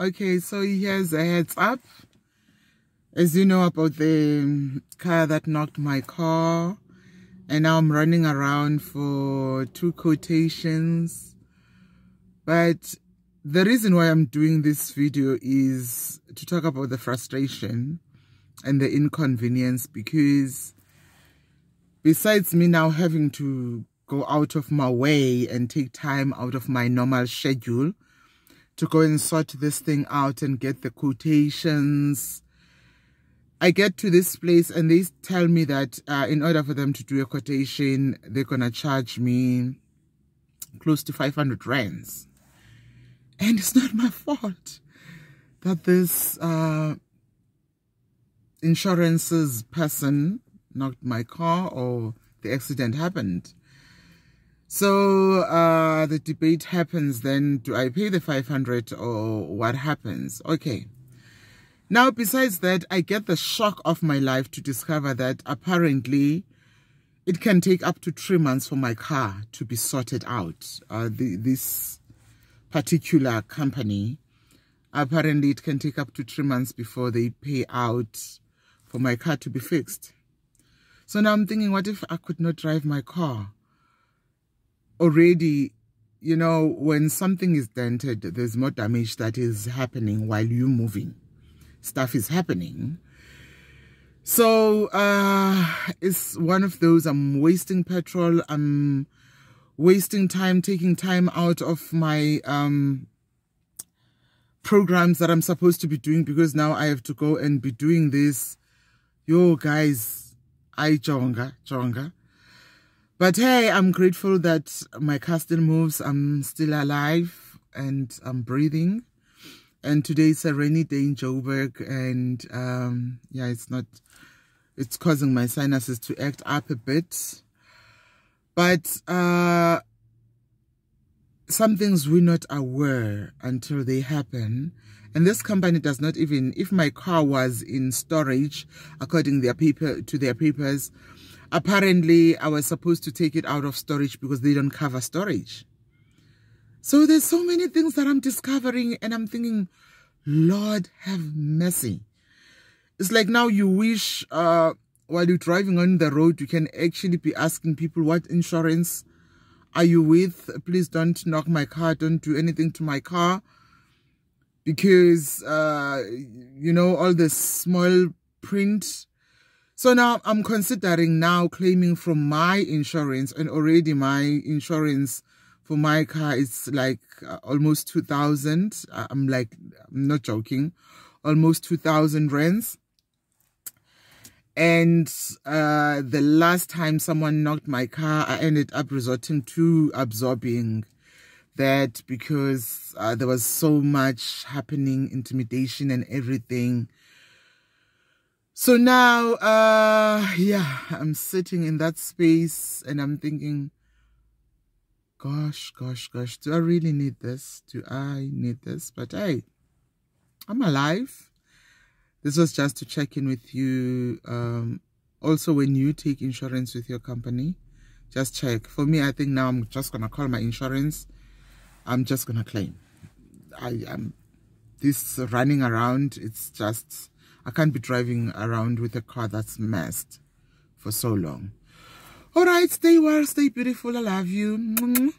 okay so here's a heads up as you know about the car that knocked my car and now i'm running around for two quotations but the reason why i'm doing this video is to talk about the frustration and the inconvenience because besides me now having to go out of my way and take time out of my normal schedule to go and sort this thing out and get the quotations. I get to this place and they tell me that uh, in order for them to do a quotation, they're going to charge me close to 500 rands. And it's not my fault that this uh, insurances person knocked my car or the accident happened. So uh, the debate happens then, do I pay the 500 or what happens? Okay. Now, besides that, I get the shock of my life to discover that apparently it can take up to three months for my car to be sorted out. Uh, the, this particular company, apparently it can take up to three months before they pay out for my car to be fixed. So now I'm thinking, what if I could not drive my car? already you know when something is dented there's more damage that is happening while you're moving stuff is happening so uh it's one of those i'm wasting petrol i'm wasting time taking time out of my um programs that i'm supposed to be doing because now i have to go and be doing this yo guys i jonga jonga but hey, I'm grateful that my casting moves. I'm still alive and I'm breathing. And today a rainy day in Joburg. And um, yeah, it's not, it's causing my sinuses to act up a bit. But uh, some things we're not aware until they happen. And this company does not even, if my car was in storage, according their paper, to their papers, Apparently, I was supposed to take it out of storage because they don't cover storage. So there's so many things that I'm discovering and I'm thinking, Lord have mercy. It's like now you wish uh, while you're driving on the road, you can actually be asking people what insurance are you with? Please don't knock my car. Don't do anything to my car. Because, uh, you know, all the small print so now I'm considering now claiming from my insurance and already my insurance for my car is like uh, almost 2000. I'm like, I'm not joking, almost 2000 rands. And uh, the last time someone knocked my car, I ended up resorting to absorbing that because uh, there was so much happening, intimidation and everything so now, uh, yeah, I'm sitting in that space and I'm thinking, gosh, gosh, gosh, do I really need this? Do I need this? But hey, I'm alive. This was just to check in with you. Um, also, when you take insurance with your company, just check. For me, I think now I'm just going to call my insurance. I'm just going to claim. I am this running around. It's just I can't be driving around with a car that's messed for so long. All right, stay well, stay beautiful. I love you.